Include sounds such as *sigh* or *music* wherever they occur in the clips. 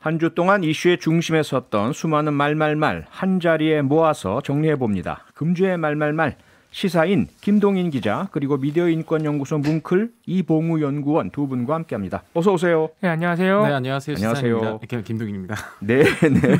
한 주 동안 이슈의 중심에 섰던 수많은 말말말 한 자리에 모아서 정리해 봅니다. 금주의 말말말 시사인 김동인 기자 그리고 미디어 인권 연구소 문클 이봉우 연구원 두 분과 함께합니다. 어서 오세요. 네 안녕하세요. 네 안녕하세요. 안녕하세요. 시사입니다 네, 김동인입니다. 네 네. *laughs*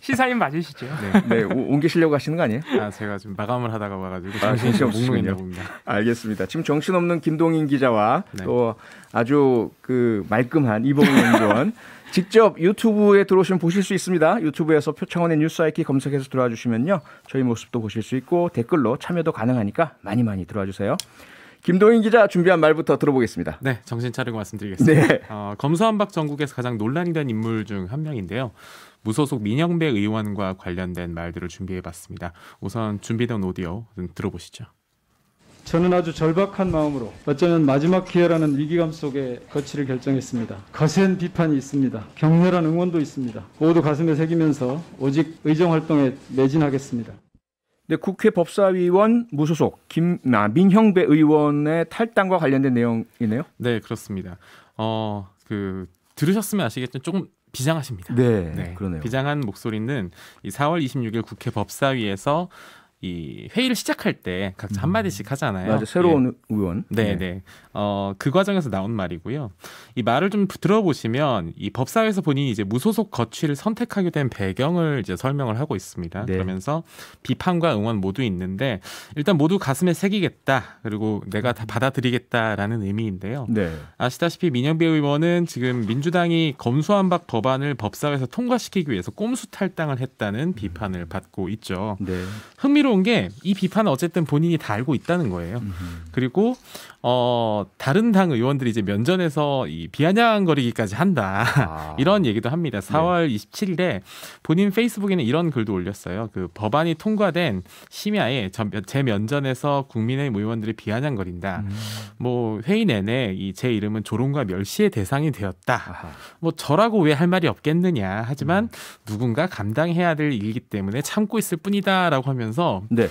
시사인 맞으시죠? 네. 네 옮기시려고 하시는 거 아니에요? 아 제가 좀 마감을 하다가 와가지고 아, 정신이 아, 없으시군요. 알겠습니다. 지금 정신 없는 김동인 기자와 네. 또 아주 그 말끔한 이봉희 연구원 *laughs* 직접 유튜브에 들어오시면 보실 수 있습니다. 유튜브에서 표창원의 뉴스아이키 검색해서 들어와 주시면요. 저희 모습도 보실 수 있고 댓글로 참여도 가능하니까 많이 많이 들어와 주세요. 김동인 기자 준비한 말부터 들어보겠습니다. 네, 정신 차리고 말씀드리겠습니다. 네. 어, 검수한박 전국에서 가장 논란이 된 인물 중 한 명인데요. 무소속 민영배 의원과 관련된 말들을 준비해봤습니다. 우선 준비된 오디오 들어보시죠. 저는 아주 절박한 마음으로 어쩌면 마지막 기회라는 위기감 속에 거치를 결정했습니다. 거센 비판이 있습니다. 격렬한 응원도 있습니다. 모두 가슴에 새기면서 오직 의정 활동에 매진하겠습니다. 네, 국회 법사위원 무소속 김민형배 아, 의원의 탈당과 관련된 내용이네요. 네, 그렇습니다. 어, 그 들으셨으면 아시겠지만 조금 비장하십니다. 네, 네, 그러네요. 비장한 목소리는 이 4월 26일 국회 법사위에서 이 회의를 시작할 때 각자 한 음. 마디씩 하잖아요. 맞아, 새로운 예. 의원. 네, 네, 네. 어, 그 과정에서 나온 말이고요. 이 말을 좀 들어보시면 이 법사위에서 본인이 이제 무소속 거취를 선택하게 된 배경을 이제 설명을 하고 있습니다. 네. 그러면서 비판과 응원 모두 있는데 일단 모두 가슴에 새기겠다. 그리고 내가 다 받아들이겠다라는 의미인데요. 네. 아시다시피 민영배 의원은 지금 민주당이 검수안박 법안을 법사위에서 통과시키기 위해서 꼼수 탈당을 했다는 비판을 받고 있죠. 네. 흥미 흥미로운 게이 비판은 어쨌든 본인이 다 알고 있다는 거예요. 그리고 어, 다른 당 의원들이 이제 면전에서 이 비아냥거리기까지 한다. 아. *laughs* 이런 얘기도 합니다. 4월 네. 27일에 본인 페이스북에는 이런 글도 올렸어요. 그 법안이 통과된 심야에 제 면전에서 국민의 의원들이 비아냥거린다. 음. 뭐 회의 내내 이제 이름은 조롱과 멸시의 대상이 되었다. 아하. 뭐 저라고 왜 할 말이 없겠느냐. 하지만 음. 누군가 감당해야 될 일이기 때문에 참고 있을 뿐이다라고 하면서 네.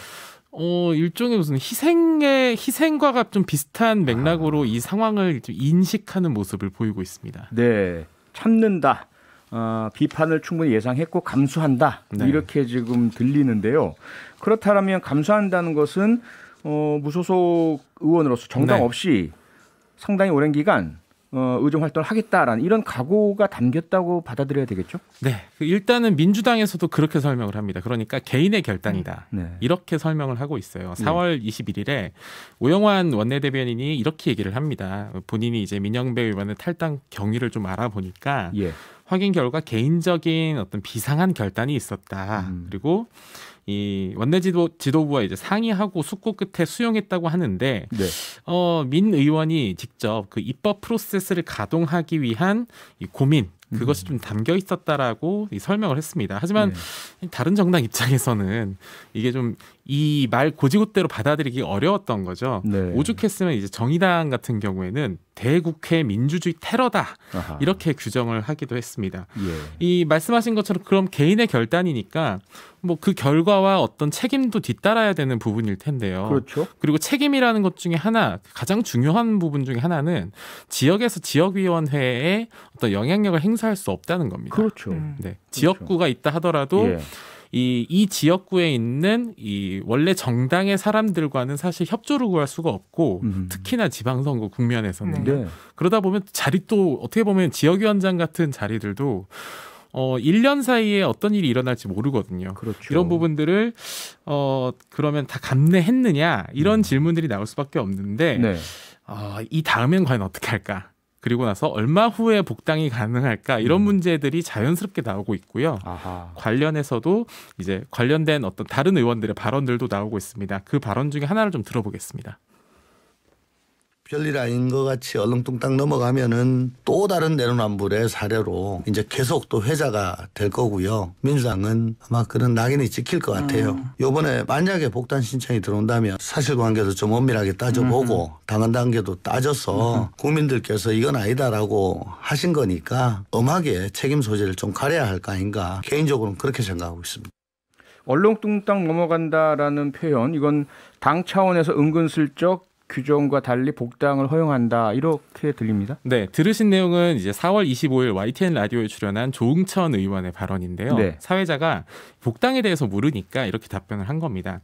어 일종의 무슨 희생의 희생과가 좀 비슷한 맥락으로 아. 이 상황을 인식하는 모습을 보이고 있습니다. 네, 참는다. 어, 비판을 충분히 예상했고 감수한다 네. 이렇게 지금 들리는데요. 그렇다면 감수한다는 것은 어, 무소속 의원으로서 정당 네. 없이 상당히 오랜 기간 어, 의정 활동을 하겠다라는 이런 각오가 담겼다고 받아들여야 되겠죠? 네. 그 일단은 민주당에서도 그렇게 설명을 합니다. 그러니까 개인의 결단이다. 네. 네. 이렇게 설명을 하고 있어요. 4월 네. 21일에 오영환 원내대변인이 이렇게 얘기를 합니다. 본인이 이제 민영배 의원의 탈당 경위를 좀 알아보니까 예. 확인 결과 개인적인 어떤 비상한 결단이 있었다. 음. 그리고 이 원내 지도, 지도부와 이제 상의하고 숙고 끝에 수용했다고 하는데 네. 어, 민 의원이 직접 그 입법 프로세스를 가동하기 위한 이 고민 그것이 음. 좀 담겨 있었다라고 설명을 했습니다. 하지만 네. 다른 정당 입장에서는 이게 좀 이말 고지고대로 받아들이기 어려웠던 거죠. 네. 오죽했으면 이제 정의당 같은 경우에는 대국회 민주주의 테러다 아하. 이렇게 규정을 하기도 했습니다. 예. 이 말씀하신 것처럼 그럼 개인의 결단이니까 뭐 그 결과와 어떤 책임도 뒤따라야 되는 부분일 텐데요. 그렇죠. 그리고 책임이라는 것 중에 하나 가장 중요한 부분 중에 하나는 지역에서 지역위원회에 어떤 영향력을 행사할 수 없다는 겁니다. 그렇죠. 음. 네. 그렇죠. 지역구가 있다 하더라도 예. 이, 이 지역구에 있는 이 원래 정당의 사람들과는 사실 협조를 구할 수가 없고 음. 특히나 지방선거 국면에서는 네. 그러다 보면 자리 또 어떻게 보면 지역위원장 같은 자리들도 어, 1년 사이에 어떤 일이 일어날지 모르거든요. 그렇죠. 이런 부분들을 어, 그러면 다 감내했느냐 이런 음. 질문들이 나올 수밖에 없는데 네. 어, 이 다음엔 과연 어떻게 할까? 그리고 나서 얼마 후에 복당이 가능할까 이런 음. 문제들이 자연스럽게 나오고 있고요. 아하. 관련해서도 이제 관련된 어떤 다른 의원들의 발언들도 나오고 있습니다. 그 발언 중에 하나를 좀 들어보겠습니다. 별일 아닌 것 같이 얼렁뚱땅 넘어가면은 또 다른 내로남불의 사례로 이제 계속 또 회자가 될 거고요. 민주당은 아마 그런 낙인이 찍힐 것 같아요. 음. 요번에 만약에 복단 신청이 들어온다면 사실관계도 좀 엄밀하게 따져보고 음. 당헌 단계도 따져서 음. 국민들께서 이건 아니다라고 하신 거니까 엄하게 책임 소재를 좀 가려야 할 거 아닌가 개인적으로는 그렇게 생각하고 있습니다. 얼렁뚱땅 넘어간다라는 표현 이건 당 차원에서 은근슬쩍 규정과 달리 복당을 허용한다 이렇게 들립니다. 네, 들으신 내용은 이제 4월 25일 YTN 라디오에 출연한 조응천 의원의 발언인데요. 네. 사회자가 복당에 대해서 물으니까 이렇게 답변을 한 겁니다.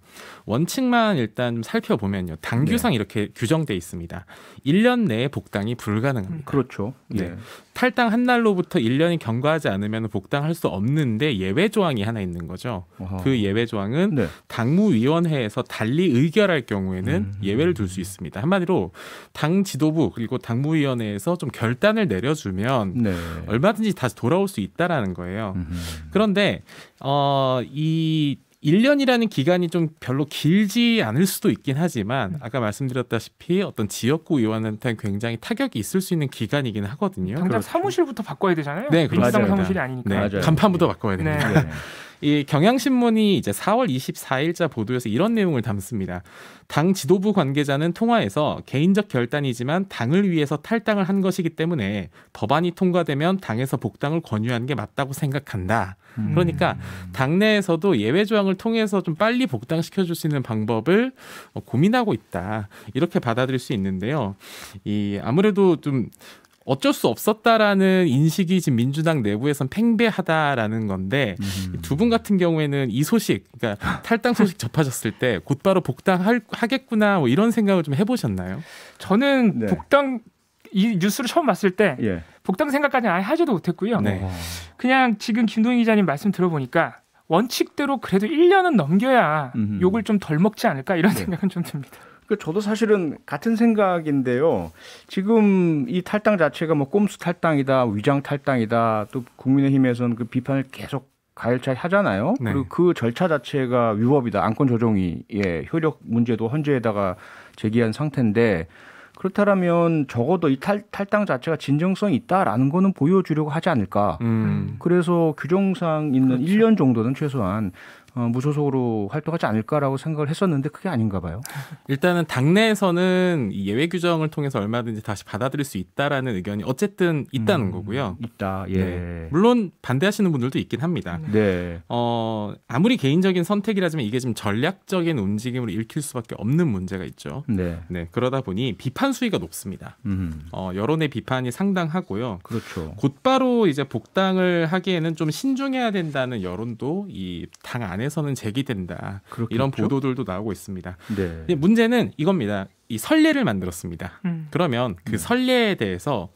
원칙만 일단 살펴보면요. 당규상 네. 이렇게 규정돼 있습니다. 1년 내에 복당이 불가능합니다. 그렇죠. 네. 네. 탈당 한 날로부터 1년이 경과하지 않으면 복당할 수 없는데 예외 조항이 하나 있는 거죠. 어허. 그 예외 조항은 네. 당무위원회에서 달리 의결할 경우에는 음. 예외를 둘 수 있습니다. 한마디로 당 지도부 그리고 당무위원회에서 좀 결단을 내려주면 네. 얼마든지 다시 돌아올 수 있다라는 거예요. 음. 그런데 어, 이 1년이라는 기간이 좀 별로 길지 않을 수도 있긴 하지만 음. 아까 말씀드렸다시피 어떤 지역구 의원한테는 굉장히 타격이 있을 수 있는 기간이긴 하거든요. 당장 그렇죠. 사무실부터 바꿔야 되잖아요. 네, 민주당 사무실이 아니니까. 네, 간판부터 예. 바꿔야 됩니다. 네. 예. 이 경향신문이 이제 4월 24일자 보도에서 이런 내용을 담습니다. 당 지도부 관계자는 통화에서 개인적 결단이지만 당을 위해서 탈당을 한 것이기 때문에 법안이 통과되면 당에서 복당을 권유하는 게 맞다고 생각한다. 음. 그러니까 당내에서도 예외 조항을 통해서 좀 빨리 복당시켜 줄 수 있는 방법을 고민하고 있다. 이렇게 받아들일 수 있는데요. 이 아무래도 좀 어쩔 수 없었다라는 인식이 지금 민주당 내부에선 팽배하다라는 건데 음. 두분 같은 경우에는 이 소식, 그러니까 *laughs* 탈당 소식 접하셨을 때 곧바로 복당하겠구나 뭐 이런 생각을 좀 해보셨나요? 저는 네. 복당 이 뉴스를 처음 봤을 때 예. 복당 생각까지 는 아예 하지도 못했고요. 네. 어. 그냥 지금 김동희 기자님 말씀 들어보니까 원칙대로 그래도 1년은 넘겨야 음. 욕을 좀 덜 먹지 않을까 이런 네. 생각은 좀 듭니다. 그 저도 사실은 같은 생각인데요. 지금 이 탈당 자체가 뭐 꼼수 탈당이다, 위장 탈당이다, 또 국민의힘에서는 그 비판을 계속 가열차 하잖아요. 네. 그리고 그 절차 자체가 위법이다. 안건 조정이 예, 효력 문제도 헌재에다가 제기한 상태인데 그렇다면 적어도 이 탈, 탈당 자체가 진정성이 있다라는 거는 보여주려고 하지 않을까. 음. 그래서 규정상 있는 그렇죠. 1년 정도는 최소한 어, 무소속으로 활동하지 않을까라고 생각을 했었는데 그게 아닌가 봐요. *laughs* 일단은 당내에서는 예외 규정을 통해서 얼마든지 다시 받아들일 수 있다라는 의견이 어쨌든 있다는 음, 거고요. 있다. 예. 네. 물론 반대하시는 분들도 있긴 합니다. 네. 네. 어, 아무리 개인적인 선택이라지만 이게 지금 전략적인 움직임으로 읽힐 수밖에 없는 문제가 있죠. 네. 네. 그러다 보니 비판 수위가 높습니다. 음. 어, 여론의 비판이 상당하고요. 그렇죠. 곧바로 이제 복당을 하기에는 좀 신중해야 된다는 여론도 이당 안에 안에서는 제기된다. 그렇겠죠? 이런 보도들도 나오고 있습니다. 네. 문제는 이겁니다. 이 선례를 만들었습니다. 음. 그러면 그 네. 선례에 대해서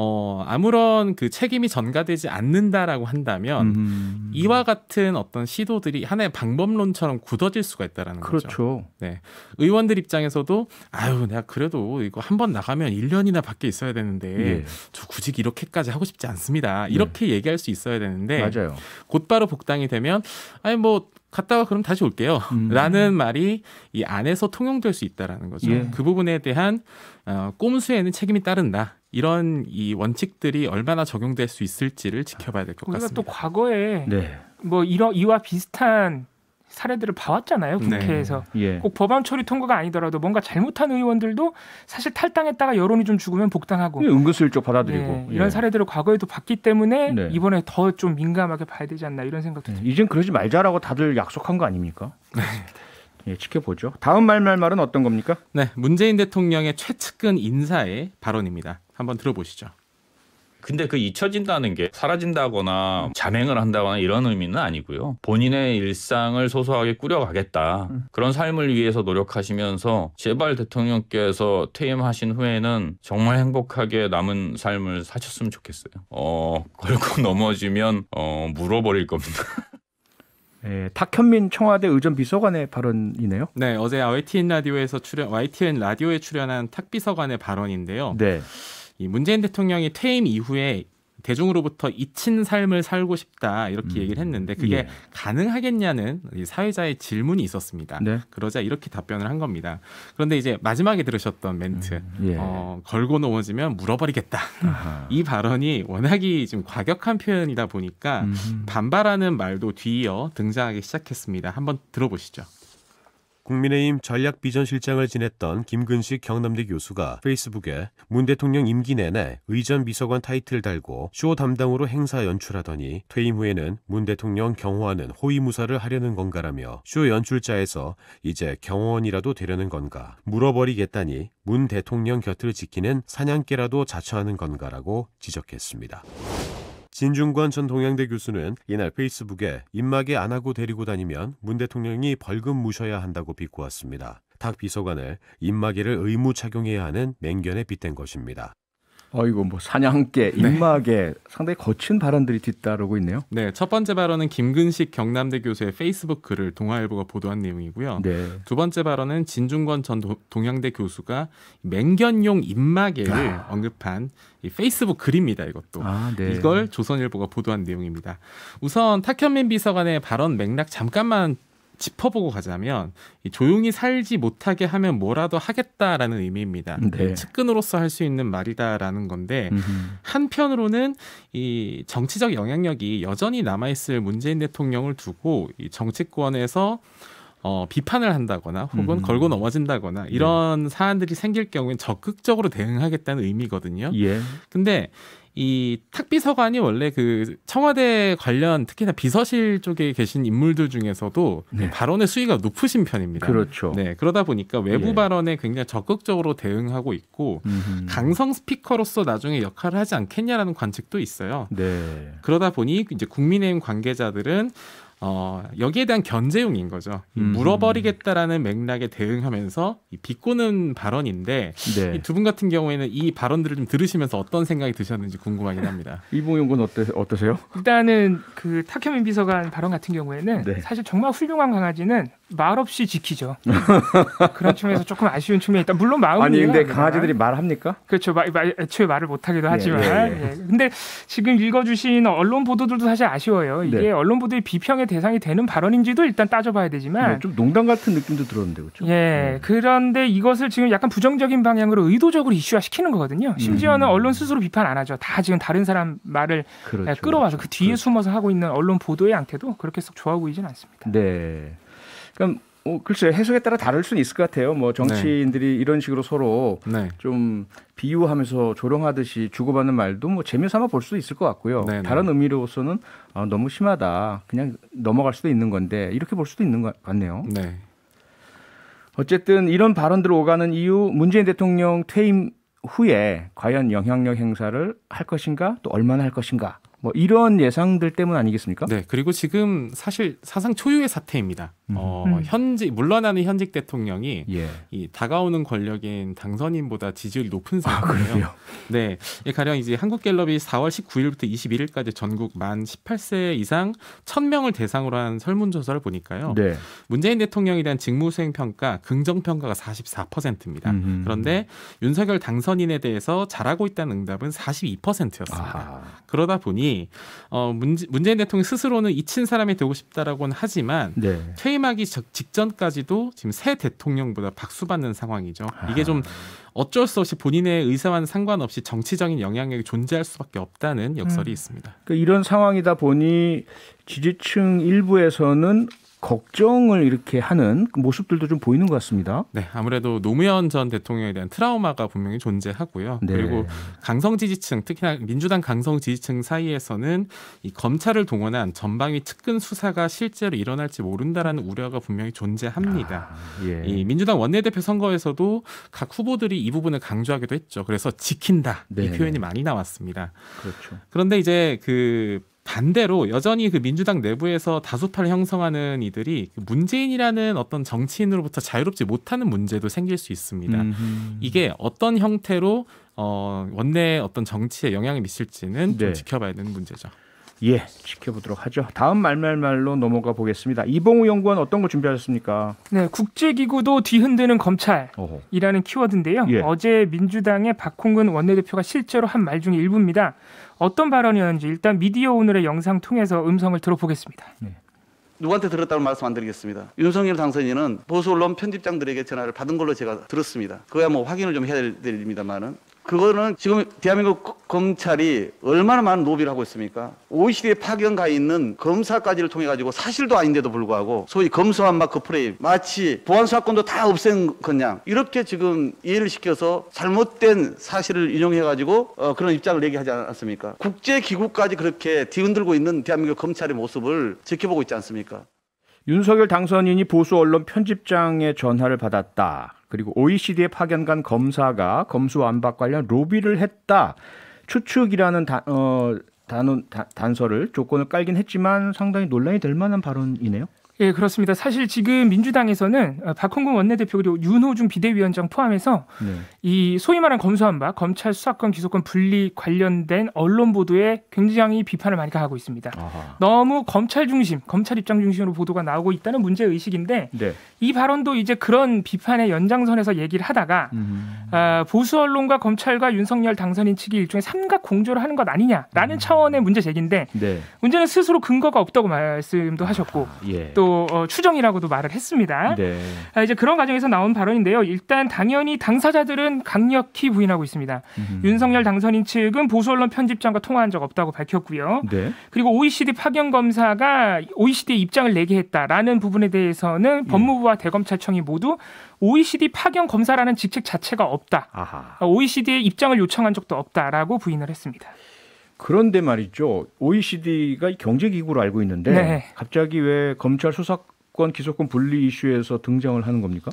어, 아무런 그 책임이 전가되지 않는다라고 한다면 음. 이와 같은 어떤 시도들이 하나의 방법론처럼 굳어질 수가 있다라는 그렇죠. 거죠. 네. 의원들 입장에서도 아유, 내가 그래도 이거 한번 나가면 1년이나 밖에 있어야 되는데 예. 저 굳이 이렇게까지 하고 싶지 않습니다. 네. 이렇게 네. 얘기할 수 있어야 되는데 맞아요. 곧바로 복당이 되면 아니 뭐 갔다가 그럼 다시 올게요. 음. 라는 말이 이 안에서 통용될 수 있다라는 거죠. 예. 그 부분에 대한 어, 꼼수에는 책임이 따른다. 이런 이 원칙들이 얼마나 적용될 수 있을지를 지켜봐야 될것 그러니까 같습니다. 우리가 또 과거에 네. 뭐 이런 이와 비슷한 사례들을 봐왔잖아요 네. 국회에서 네. 예. 꼭 법안 처리 통과가 아니더라도 뭔가 잘못한 의원들도 사실 탈당했다가 여론이 좀 죽으면 복당하고 응급실슬 예, 받아들이고 네. 이런 예. 사례들을 과거에도 봤기 때문에 네. 이번에 더 좀 민감하게 봐야 되지 않나 이런 생각도 듭니다. 이젠 그러지 말자라고 다들 약속한 거 아닙니까? 네. 예, 지켜보죠. 다음 말말말은 어떤 겁니까? 네, 문재인 대통령의 최측근 인사의 발언입니다. 한번 들어보시죠. 근데 그 잊혀진다는 게 사라진다거나 잠행을 한다거나 이런 의미는 아니고요. 본인의 일상을 소소하게 꾸려가겠다. 음. 그런 삶을 위해서 노력하시면서 제발 대통령께서 퇴임하신 후에는 정말 행복하게 남은 삶을 사셨으면 좋겠어요. 어, 걸고 *laughs* 넘어지면 어, 물어버릴 겁니다. 예, 탁현민 청와대 의전 비서관의 발언이네요. 네, 어제 YTN 라디오에서 출연 YTN 라디오에 출연한 탁 비서관의 발언인데요. 네. 이 문재인 대통령이 퇴임 이후에 대중으로부터 잊힌 삶을 살고 싶다 이렇게 음. 얘기를 했는데 그게 예. 가능하겠냐는 이 사회자의 질문이 있었습니다. 네. 그러자 이렇게 답변을 한 겁니다. 그런데 이제 마지막에 들으셨던 멘트 음. 예. 어, 걸고 넘어지면 물어버리겠다 아하. *laughs* 이 발언이 워낙이 좀 과격한 표현이다 보니까 음. 반발하는 말도 뒤이어 등장하기 시작했습니다. 한번 들어보시죠. 국민의힘 전략비전실장을 지냈던 김근식 경남대 교수가 페이스북에 문 대통령 임기 내내 의전 비서관 타이틀을 달고 쇼 담당으로 행사 연출하더니 퇴임 후에는 문 대통령 경호하는 호위무사를 하려는 건가라며 쇼 연출자에서 이제 경호원이라도 되려는 건가 물어버리겠다니 문 대통령 곁을 지키는 사냥개라도 자처하는 건가라고 지적했습니다. 진중관 전 동양대 교수는 이날 페이스북에 입마개 안 하고 데리고 다니면 문 대통령이 벌금 무셔야 한다고 비꼬았습니다. 탁 비서관을 입마개를 의무 착용해야 하는 맹견에 빗댄 것입니다. 아이고뭐 사냥개, 네. 입마개 네. 상당히 거친 발언들이 뒤따르고 있네요. 네, 첫 번째 발언은 김근식 경남대 교수의 페이스북 글을 동아일보가 보도한 내용이고요. 네. 두 번째 발언은 진중권 전 도, 동양대 교수가 맹견용 입마개를 아. 언급한 이 페이스북 글입니다. 이것도 아, 네. 이걸 조선일보가 보도한 내용입니다. 우선 탁현민 비서관의 발언 맥락 잠깐만 짚어보고 가자면 이 조용히 살지 못하게 하면 뭐라도 하겠다라는 의미입니다. 네. 측근으로서 할 수 있는 말이다라는 건데 음흠. 한편으로는 이 정치적 영향력이 여전히 남아있을 문재인 대통령을 두고 이 정치권에서 어, 비판을 한다거나 혹은 음. 걸고 넘어진다거나 네. 이런 네. 사안들이 생길 경우엔 적극적으로 대응하겠다는 의미거든요. 예. 근데 이 탁비서관이 원래 그 청와대 관련 특히나 비서실 쪽에 계신 인물들 중에서도 네. 발언의 수위가 높으신 편입니다. 그렇죠. 네 그러다 보니까 외부 예. 발언에 굉장히 적극적으로 대응하고 있고 음흠. 강성 스피커로서 나중에 역할을 하지 않겠냐라는 관측도 있어요. 네. 그러다 보니 이제 국민의힘 관계자들은 어, 여기에 대한 견제용인 거죠. 음. 물어버리겠다라는 맥락에 대응하면서 비꼬는 발언인데 네. 이두 분 같은 경우에는 이 발언들을 좀 들으시면서 어떤 생각이 드셨는지 궁금하긴 합니다. 이봉 연구 어떠, 어떠세요? 일단은 그 타케민 비서관 발언 같은 경우에는 네. 사실 정말 훌륭한 강아지는 말 없이 지키죠. *laughs* 그런 측면에서 조금 아쉬운 측면이 있다. 물론 마음 아니 근데 강아지들이 말합니까? 그렇죠. 마, 마, 애초에 말을 못하기도 예, 예, 하지만 예, 예, 예. 근데 지금 읽어주신 언론 보도들도 사실 아쉬워요. 이게 네. 언론 보도의 비평에 대상이 되는 발언인지도 일단 따져봐야 되지만 네, 좀 농담 같은 느낌도 들었는데 그렇죠? 예. 음. 그런데 이것을 지금 약간 부정적인 방향으로 의도적으로 이슈화시키는 거거든요. 심지어는 음. 언론 스스로 비판 안 하죠. 다 지금 다른 사람 말을 예, 그렇죠. 끌어와서 그렇죠. 그 뒤에 그렇죠. 숨어서 하고 있는 언론 보도의 양태도 그렇게 썩 좋아 보이진 않습니다. 네. 그러 어, 글쎄 요 해석에 따라 다를 수는 있을 것 같아요. 뭐 정치인들이 네. 이런 식으로 서로 네. 좀 비유하면서 조롱하듯이 주고받는 말도 뭐 재미삼아 볼 수도 있을 것 같고요. 네, 네. 다른 의미로서는 어, 너무 심하다. 그냥 넘어갈 수도 있는 건데 이렇게 볼 수도 있는 것 같네요. 네. 어쨌든 이런 발언들 오가는 이유 문재인 대통령 퇴임 후에 과연 영향력 행사를 할 것인가 또 얼마나 할 것인가 뭐 이런 예상들 때문 아니겠습니까? 네. 그리고 지금 사실 사상 초유의 사태입니다. 음. 어, 음. 현직 물러나는 현직 대통령이 예. 이 다가오는 권력인 당선인보다 지지율이 높은 아, 상황이에요. 아, 네. 가령 이제 한국갤럽이 4월 19일부터 21일까지 전국 만 18세 이상 1000명을 대상으로 한 설문조사를 보니까요. 네. 문재인 대통령에 대한 직무수행 평가 긍정 평가가 44%입니다. 음 그런데 윤석열 당선인에 대해서 잘하고 있다는 응답은 42%였습니다. 아. 그러다 보니 대통령이 어 문재, 문재인 대통령 스스로는 잊힌 사람이 되고 싶다라고는 하지만 네. 퇴임하기 직전까지도 지금 새 대통령보다 박수받는 상황이죠. 이게 좀 아. 어쩔 수 없이 본인의 의사와는 상관없이 정치적인 영향력이 존재할 수밖에 없다는 역설이 음. 있습니다. 그러니까 이런 상황이다 보니 지지층 일부에서는 걱정을 이렇게 하는 모습들도 좀 보이는 것 같습니다. 네, 아무래도 노무현 전 대통령에 대한 트라우마가 분명히 존재하고요. 네. 그리고 강성 지지층, 특히나 민주당 강성 지지층 사이에서는 이 검찰을 동원한 전방위 측근 수사가 실제로 일어날지 모른다라는 우려가 분명히 존재합니다. 아, 예. 이 민주당 원내대표 선거에서도 각 후보들이 이 부분을 강조하기도 했죠. 그래서 지킨다 네. 이 표현이 많이 나왔습니다. 그렇죠. 그런데 이제 그 반대로 여전히 그 민주당 내부에서 다수파를 형성하는 이들이 그 문재인이라는 어떤 정치인으로부터 자유롭지 못하는 문제도 생길 수 있습니다. 음흠. 이게 어떤 형태로 어, 원내 어떤 정치에 영향을 미칠지는 네. 좀 지켜봐야 되는 문제죠. 예, 지켜보도록 하죠. 다음 말말말로 넘어가 보겠습니다. 이봉우 연구원 어떤 거 준비하셨습니까? 네, 국제기구도 뒤흔드는 검찰이라는 키워드인데요. 예. 어제 민주당의 박홍근 원내대표가 실제로 한 말 중에 일부입니다. 어떤 발언이었는지 일단 미디어 오늘의 영상 통해서 음성을 들어보겠습니다. 네. 누구한테 들었다고 말씀 안 드리겠습니다. 윤석열 당선인은 보수 언론 편집장들에게 전화를 받은 걸로 제가 들었습니다. 그거야 뭐 확인을 좀 해야 될 일입니다만은 그거는 지금 대한민국 검찰이 얼마나 많은 노비를 하고 있습니까? OECD에 파견 가 있는 검사까지를 통해 가지고 사실도 아닌데도 불구하고 소위 검수한 마크 그 프레임 마치 보안수사권도 다 없앤 거냥 이렇게 지금 이해를 시켜서 잘못된 사실을 인용해 가지고 어, 그런 입장을 얘기하지 않았습니까? 국제기구까지 그렇게 뒤흔들고 있는 대한민국 검찰의 모습을 지켜보고 있지 않습니까? 윤석열 당선인이 보수 언론 편집장의 전화를 받았다. 그리고 OECD에 파견간 검사가 검수 완박 관련 로비를 했다. 추측이라는 단, 어, 단언, 단서를 조건을 깔긴 했지만 상당히 논란이 될 만한 발언이네요. 예, 그렇습니다. 사실 지금 민주당에서는 어, 박홍근 원내대표 그리고 윤호중 비대위원장 포함해서 네. 이 소위 말한 검수한 바 검찰 수사권 기소권 분리 관련된 언론 보도에 굉장히 비판을 많이 가하고 있습니다. 아하. 너무 검찰 중심, 검찰 입장 중심으로 보도가 나오고 있다는 문제 의식인데 네. 이 발언도 이제 그런 비판의 연장선에서 얘기를 하다가 음. 어, 보수 언론과 검찰과 윤석열 당선인 측이 일종의 삼각 공조를 하는 것 아니냐라는 음. 차원의 문제 제기인데 네. 문제는 스스로 근거가 없다고 말씀도 하셨고 아, 예. 또 어, 추정이라고도 말을 했습니다. 네. 아, 이제 그런 과정에서 나온 발언인데요. 일단 당연히 당사자들은 강력히 부인하고 있습니다. 음. 윤석열 당선인 측은 보수 언론 편집장과 통화한 적 없다고 밝혔고요. 네. 그리고 OECD 파견 검사가 o e c d 입장을 내게 했다라는 부분에 대해서는 예. 법무부와 대검찰청이 모두 OECD 파견 검사라는 직책 자체가 없다. 아하. 아, OECD의 입장을 요청한 적도 없다라고 부인을 했습니다. 그런데 말이죠. OECD가 경제기구로 알고 있는데 네. 갑자기 왜 검찰 수사권 기소권 분리 이슈에서 등장을 하는 겁니까?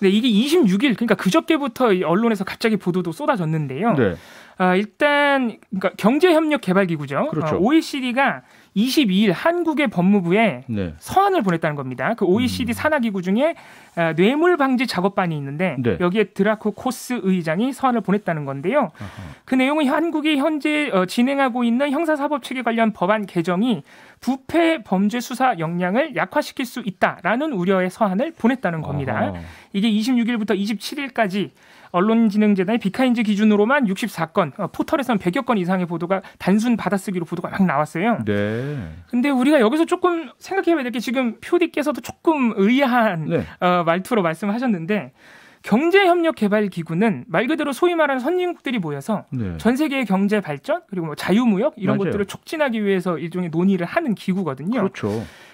네, 이게 26일 그러니까 그저께부터 언론에서 갑자기 보도도 쏟아졌는데요. 네. 아, 일단 그러니까 경제협력 개발기구죠. 그렇죠. 아, OECD가 22일 한국의 법무부에 네. 서한을 보냈다는 겁니다. 그 OECD 음. 산하기구 중에 아, 뇌물 방지 작업반이 있는데 네. 여기에 드라코 코스 의장이 서한을 보냈다는 건데요. 아하. 그 내용은 한국이 현재 어, 진행하고 있는 형사사법 체계 관련 법안 개정이 부패 범죄 수사 역량을 약화시킬 수 있다라는 우려의 서한을 보냈다는 겁니다. 아하. 이게 26일부터 27일까지 언론진흥재단이 비카인즈 기준으로만 64건, 어, 포털에서는 100여 건 이상의 보도가 단순 받아쓰기로 보도가 막 나왔어요. 네. 근데 우리가 여기서 조금 생각해봐야 될 게 지금 표디께서도 조금 의아한 네. 어, 말투로 말씀하셨는데 경제협력개발기구는 말 그대로 소위 말하는 선진국들이 모여서 네. 전 세계의 경제 발전 그리고 뭐 자유무역 이런 맞아요. 것들을 촉진하기 위해서 일종의 논의를 하는 기구거든요. 그렇죠.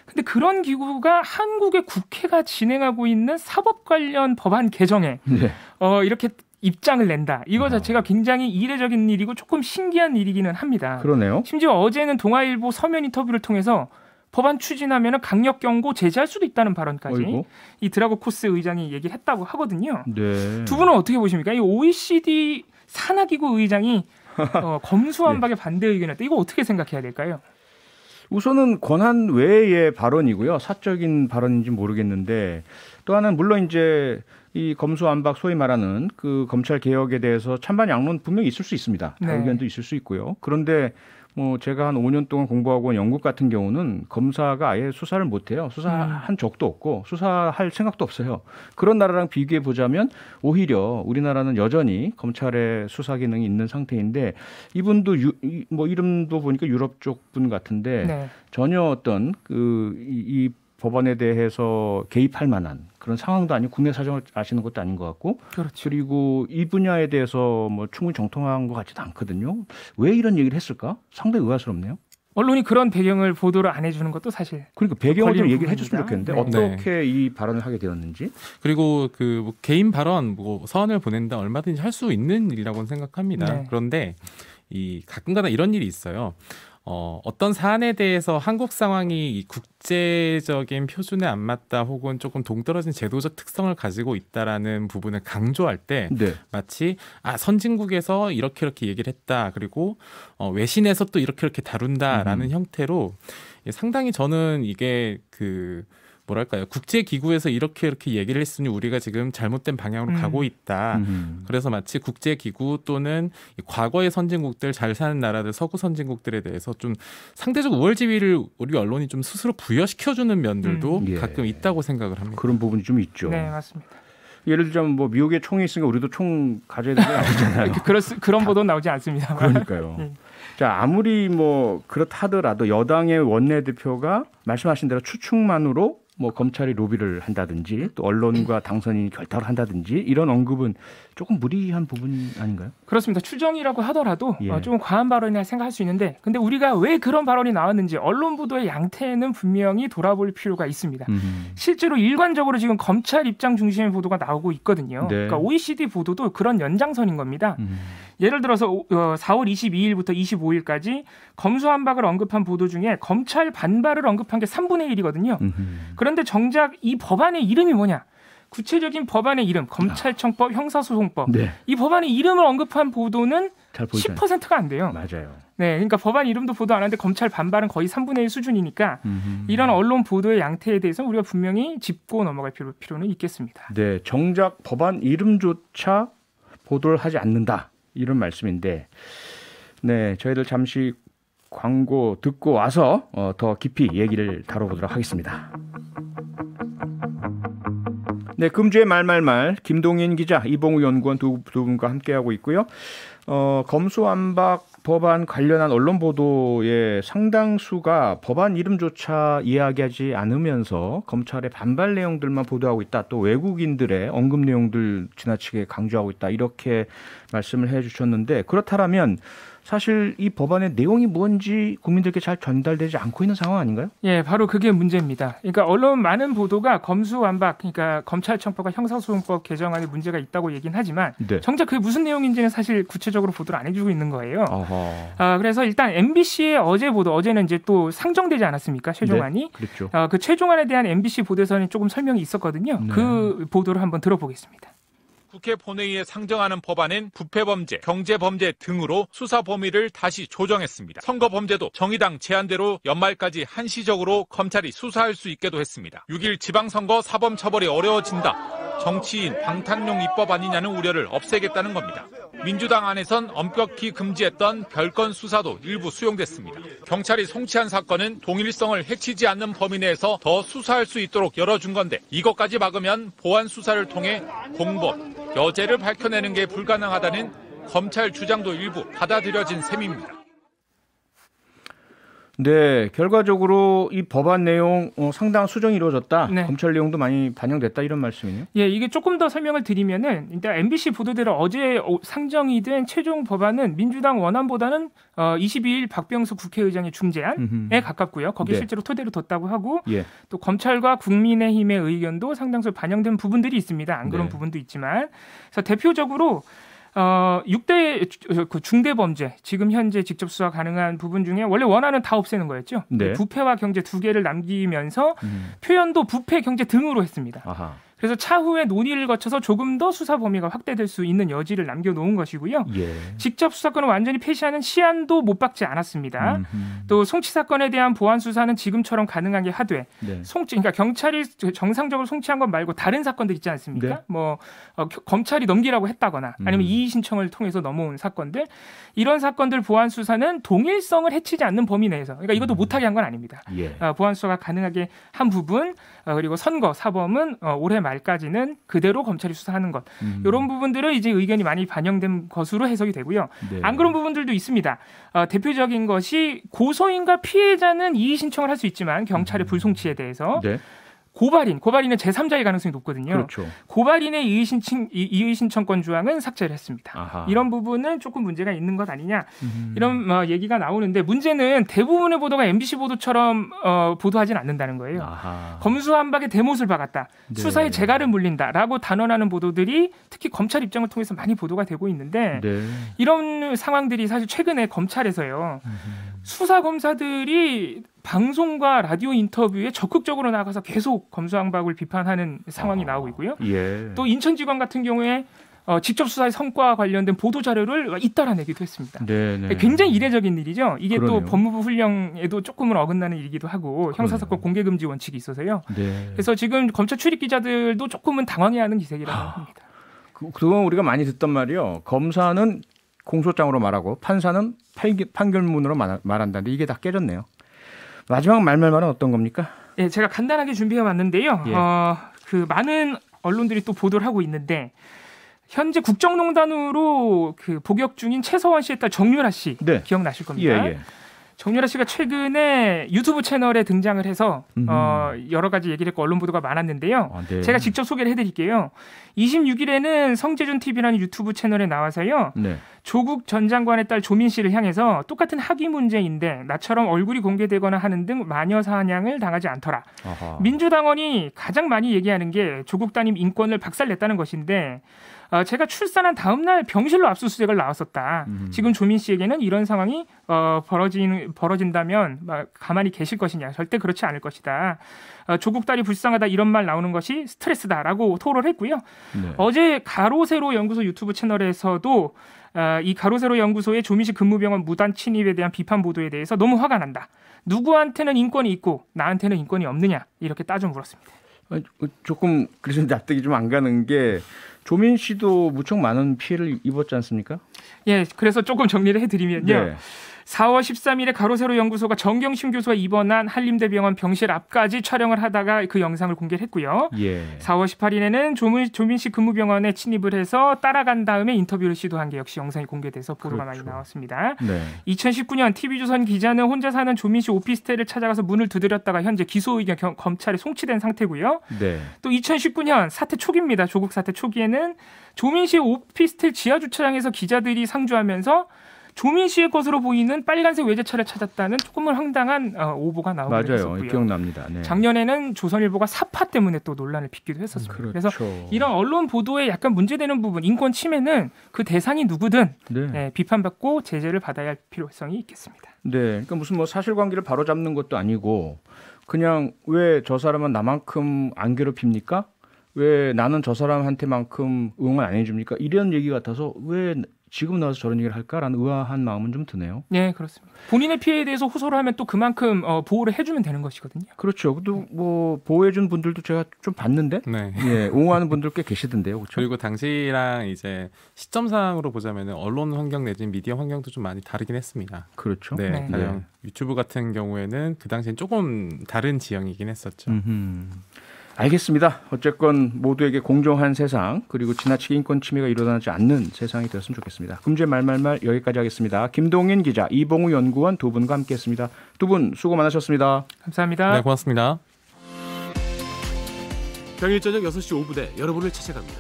근데 그런 기구가 한국의 국회가 진행하고 있는 사법 관련 법안 개정에 네. 어, 이렇게 입장을 낸다. 이거 아. 자체가 굉장히 이례적인 일이고 조금 신기한 일이기는 합니다. 그러네요. 심지어 어제는 동아일보 서면 인터뷰를 통해서 법안 추진하면 강력 경고 제재할 수도 있다는 발언까지 어이고. 이 드라고 코스 의장이 얘기를 했다고 하거든요. 네. 두 분은 어떻게 보십니까? 이 OECD 산하기구 의장이 어, *laughs* 검수완박의 네. 반대 의견을었다 이거 어떻게 생각해야 될까요? 우선은 권한 외의 발언이고요. 사적인 발언인지 모르겠는데 또 하나는 물론 이제 이 검수안박 소위 말하는 그 검찰 개혁에 대해서 찬반 양론 분명히 있을 수 있습니다. 네. 의견도 있을 수 있고요. 그런데 뭐 제가 한 5년 동안 공부하고 온 영국 같은 경우는 검사가 아예 수사를 못 해요. 수사한 음. 적도 없고 수사할 생각도 없어요. 그런 나라랑 비교해 보자면 오히려 우리나라는 여전히 검찰의 수사 기능이 있는 상태인데 이분도 유, 뭐 이름도 보니까 유럽 쪽 분 같은데 네. 전혀 어떤 그이 이법원에 대해서 개입할 만한 그런 상황도 아니고 국내 사정을 아시는 것도 아닌 것 같고 그렇죠. 그리고 이 분야에 대해서 뭐 충분히 정통한 것 같지도 않거든요. 왜 이런 얘기를 했을까? 상당히 의아스럽네요. 언론이 그런 배경을 보도를 안 해주는 것도 사실 그러니까 배경을 좀 얘기를 해줬으면 좋겠는데 네. 어떻게 이 발언을 하게 되었는지 그리고 그뭐 개인 발언 뭐 서한을 보낸다 얼마든지 할 수 있는 일이라고 생각합니다. 네. 그런데 이 가끔가다 이런 일이 있어요. 어, 어떤 사안에 대해서 한국 상황이 국제적인 표준에 안 맞다 혹은 조금 동떨어진 제도적 특성을 가지고 있다라는 부분을 강조할 때 네. 마치 아 선진국에서 이렇게 이렇게 얘기를 했다 그리고 어, 외신에서 또 이렇게 이렇게 다룬다라는 음. 형태로 예, 상당히 저는 이게 그 뭐랄까요 국제 기구에서 이렇게 이렇게 얘기를 했으니 우리가 지금 잘못된 방향으로 음. 가고 있다. 음. 그래서 마치 국제 기구 또는 과거의 선진국들 잘 사는 나라들 서구 선진국들에 대해서 좀 상대적 우월지위를 우리 언론이 좀 스스로 부여시켜주는 면들도 음. 예. 가끔 있다고 생각을 합니다. 그런 부분이 좀 있죠. 네 맞습니다. 예를 들자면 뭐 미국에 총이 있으니까 우리도 총 가져야 되는 거 아니잖아요. 그런 그런 보도 나오지 않습니다. 그러니까요. 음. 자 아무리 뭐 그렇다더라도 여당의 원내 대표가 말씀하신 대로 추측만으로 뭐 검찰이 로비를 한다든지 또 언론과 당선인이 결탁을 한다든지 이런 언급은 조금 무리한 부분 아닌가요? 그렇습니다. 추정이라고 하더라도 예. 어, 조금 과한 발언이라 생각할 수 있는데 근데 우리가 왜 그런 발언이 나왔는지 언론 보도의 양태는 분명히 돌아볼 필요가 있습니다. 음. 실제로 일관적으로 지금 검찰 입장 중심의 보도가 나오고 있거든요. 네. 그러니까 OECD 보도도 그런 연장선인 겁니다. 음. 예를 들어서 4월 어, 22일부터 25일까지 검수한박을 언급한 보도 중에 검찰 반발을 언급한 게 3분의 1이거든요. 그런데 정작 이 법안의 이름이 뭐냐? 구체적인 법안의 이름, 검찰청법, 아. 형사소송법 네. 이 법안의 이름을 언급한 보도는 10%가 안 돼요. 맞아요. 네, 그러니까 법안 이름도 보도 안 하는데 검찰 반발은 거의 3분의 1 수준이니까 음흠. 이런 언론 보도의 양태에 대해서 우리가 분명히 짚고 넘어갈 필요, 필요는 있겠습니다. 네, 정작 법안 이름조차 보도를 하지 않는다. 이런 말씀인데 네 저희들 잠시 광고 듣고 와서 어, 더 깊이 얘기를 다뤄보도록 하겠습니다. 네, 금주의 말말말 김동인 기자, 이봉우 연구원 두, 두 분과 함께하고 있고요. 어, 검수완박 법안 관련한 언론 보도의 상당수가 법안 이름조차 이야기하지 않으면서 검찰의 반발 내용들만 보도하고 있다. 또 외국인들의 언급 내용들 지나치게 강조하고 있다. 이렇게 말씀을 해 주셨는데 그렇다면 사실 이 법안의 내용이 뭔지 국민들께 잘 전달되지 않고 있는 상황 아닌가요? 예, 바로 그게 문제입니다. 그러니까 언론 많은 보도가 검수완박, 그러니까 검찰청법과 형사소송법 개정안에 문제가 있다고 얘기는 하지만 네. 정작 그게 무슨 내용인지는 사실 구체적으로 보도를 안 해주고 있는 거예요. 어허. 아, 그래서 일단 MBC의 어제 보도, 어제는 이제 또 상정되지 않았습니까? 최종안이. 네, 그렇죠. 아, 그 최종안에 대한 MBC 보도에서는 조금 설명이 있었거든요. 네. 그 보도를 한번 들어보겠습니다. 국회 본회의에 상정하는 법안은 부패범죄, 경제범죄 등으로 수사 범위를 다시 조정했습니다. 선거범죄도 정의당 제안대로 연말까지 한시적으로 검찰이 수사할 수 있게도 했습니다. 6일 지방선거 사범 처벌이 어려워진다. 정치인 방탄용 입법 아니냐는 우려를 없애겠다는 겁니다. 민주당 안에선 엄격히 금지했던 별건 수사도 일부 수용됐습니다. 경찰이 송치한 사건은 동일성을 해치지 않는 범위 내에서 더 수사할 수 있도록 열어준 건데 이것까지 막으면 보안 수사를 통해 공범, 여죄를 밝혀내는 게 불가능하다는 검찰 주장도 일부 받아들여진 셈입니다. 네, 결과적으로 이 법안 내용 어, 상당한 수정이 이루어졌다. 네. 검찰 내용도 많이 반영됐다 이런 말씀이네요. 예, 이게 조금 더 설명을 드리면은 일단 MBC 보도대로 어제 상정이 된 최종 법안은 민주당 원안보다는 어, 22일 박병수 국회의장의 중재안에 가깝고요. 거기 네. 실제로 토대로 뒀다고 하고 예. 또 검찰과 국민의힘의 의견도 상당수 반영된 부분들이 있습니다. 안 그런 네. 부분도 있지만 그래서 대표적으로 어, 6대 그 중대 범죄 지금 현재 직접 수사 가능한 부분 중에 원래 원하는 다 없애는 거였죠. 네. 부패와 경제 두 개를 남기면서 음. 표현도 부패 경제 등으로 했습니다. 아하. 그래서 차후에 논의를 거쳐서 조금 더 수사 범위가 확대될 수 있는 여지를 남겨놓은 것이고요. 예. 직접 수사권을 완전히 폐시하는 시한도 못 박지 않았습니다. 음흠. 또 송치 사건에 대한 보안 수사는 지금처럼 가능한 게 하되 네. 송치 그러니까 경찰이 정상적으로 송치한 것 말고 다른 사건들 있지 않습니까? 네. 뭐 어, 검찰이 넘기라고 했다거나 아니면 음. 이의 신청을 통해서 넘어온 사건들 이런 사건들 보안 수사는 동일성을 해치지 않는 범위 내에서 그러니까 이것도 음. 못하게 한 건 아닙니다. 예. 어, 보안 수사가 가능하게 한 부분 어, 그리고 선거 사범은 어, 올해 말 말까지는 그대로 검찰이 수사하는 것 음. 이런 부분들은 이제 의견이 많이 반영된 것으로 해석이 되고요. 네. 안 그런 부분들도 있습니다. 어, 대표적인 것이 고소인과 피해자는 이의 신청을 할 수 있지만 경찰의 음. 불송치에 대해서 네. 고발인, 고발인은 제3자의 가능성이 높거든요. 그렇죠. 고발인의 이의신청, 이의신청권 조항은 삭제를 했습니다. 아하. 이런 부분은 조금 문제가 있는 것 아니냐 음. 이런 어, 얘기가 나오는데 문제는 대부분의 보도가 MBC 보도처럼 어, 보도하진 않는다는 거예요. 아하. 검수 한박에 대못을 박았다, 네. 수사에 재갈을 물린다라고 단언하는 보도들이 특히 검찰 입장을 통해서 많이 보도가 되고 있는데 네. 이런 상황들이 사실 최근에 검찰에서요. 음. 수사 검사들이 방송과 라디오 인터뷰에 적극적으로 나가서 계속 검수항박을 비판하는 상황이 아, 나오고 있고요. 예. 또 인천지검 같은 경우에 어, 직접 수사의 성과 와 관련된 보도 자료를 잇따라내기도 했습니다. 네네. 네. 예, 굉장히 이례적인 일이죠. 이게 그러네요. 또 법무부 훈령에도 조금은 어긋나는 일이기도 하고 형사사건 공개 금지 원칙이 있어서요. 네. 그래서 지금 검찰 출입 기자들도 조금은 당황해하는 기색이라고 하, 아, 합니다. 그, 그동안 우리가 많이 듣던 말이요. 검사는 공소장으로 말하고 판사는 판결문으로 말한다는데 이게 다 깨졌네요. 마지막 말말말은 어떤 겁니까? 네, 제가 간단하게 준비해 왔는데요. 예. 어, 그 많은 언론들이 또 보도를 하고 있는데 현재 국정농단으로 그 복역 중인 최서원 씨의 딸 정유라 씨 네. 기억나실 겁니다. 예, 예. 정유라 씨가 최근에 유튜브 채널에 등장을 해서 어, 여러 가지 얘기를 했고 언론 보도가 많았는데요. 아, 네. 제가 직접 소개를 해드릴게요. 26일에는 성재준 TV라는 유튜브 채널에 나와서요. 네. 조국 전 장관의 딸 조민 씨를 향해서 똑같은 학위 문제인데 나처럼 얼굴이 공개되거나 하는 등 마녀 사냥을 당하지 않더라. 아하. 민주당원이 가장 많이 얘기하는 게 조국 따님 인권을 박살냈다는 것인데 어, 제가 출산한 다음 날 병실로 압수수색을 나왔었다. 음. 지금 조민 씨에게는 이런 상황이 어, 벌어진 벌어진다면 가만히 계실 것이냐? 절대 그렇지 않을 것이다. 어, 조국 딸이 불쌍하다 이런 말 나오는 것이 스트레스다라고 토로를 했고요. 네. 어제 가로세로 연구소 유튜브 채널에서도 어, 이 가로세로 연구소의 조민씨 근무병원 무단 침입에 대한 비판 보도에 대해서 너무 화가 난다. 누구한테는 인권이 있고 나한테는 인권이 없느냐 이렇게 따져 물었습니다. 조금 그래서 납득이 좀 안 가는 게 조민 씨도 무척 많은 피해를 입었지 않습니까? 예, 그래서 조금 정리를 해드리면요. 네. 4월 13일에 가로세로 연구소가 정경심 교수가 입원한 한림대병원 병실 앞까지 촬영을 하다가 그 영상을 공개했고요. 예. 4월 18일에는 조민, 조민 씨 근무병원에 침입을 해서 따라간 다음에 인터뷰를 시도한 게 역시 영상이 공개돼서 보도가 그렇죠. 많이 나왔습니다. 네. 2019년 TV조선 기자는 혼자 사는 조민 씨 오피스텔을 찾아가서 문을 두드렸다가 현재 기소 의견 겨, 검찰에 송치된 상태고요. 네. 또 2019년 사태 초기입니다. 조국 사태 초기에는 조민 씨 오피스텔 지하 주차장에서 기자들이 상주하면서 조민 씨의 것으로 보이는 빨간색 외제차를 찾았다는 조금은 황당한 어, 오보가 나오고 있었고요. 기억납니다. 네. 작년에는 조선일보가 사파 때문에 또 논란을 빚기도 했었습니다. 음, 그렇죠. 그래서 이런 언론 보도에 약간 문제되는 부분, 인권 침해는 그 대상이 누구든 네. 네, 비판받고 제재를 받아야 할 필요성이 있겠습니다. 네, 그러니까 무슨 뭐 사실관계를 바로잡는 것도 아니고 그냥 왜 저 사람은 나만큼 안 괴롭힙니까? 왜 나는 저 사람한테만큼 응원 안 해줍니까? 이런 얘기 같아서 왜 지금 나와서 저런 얘기를 할까라는 의아한 마음은 좀 드네요. 네, 그렇습니다. 본인의 피해에 대해서 호소를 하면 또 그만큼 어, 보호를 해주면 되는 것이거든요. 그렇죠. 또뭐 보호해준 분들도 제가 좀 봤는데, 네. 예, 옹호하는 분들 꽤 계시던데요. 그렇죠? 그리고 당시랑 이제 시점상으로 보자면 언론 환경 내지 미디어 환경도 좀 많이 다르긴 했습니다. 그렇죠. 네, 네. 네. 유튜브 같은 경우에는 그 당시엔 조금 다른 지형이긴 했었죠. 음흠. 알겠습니다. 어쨌건 모두에게 공정한 세상 그리고 지나치게 인권 침해가 일어나지 않는 세상이 되었으면 좋겠습니다. 금주의 말말말 여기까지 하겠습니다. 김동인 기자, 이봉우 연구원 두 분과 함께했습니다. 두 분 수고 많으셨습니다. 감사합니다. 네, 고맙습니다. 평일 저녁 6시 5분에 여러분을 찾아갑니다.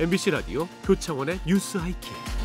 MBC 라디오 교창원의 뉴스 하이킥.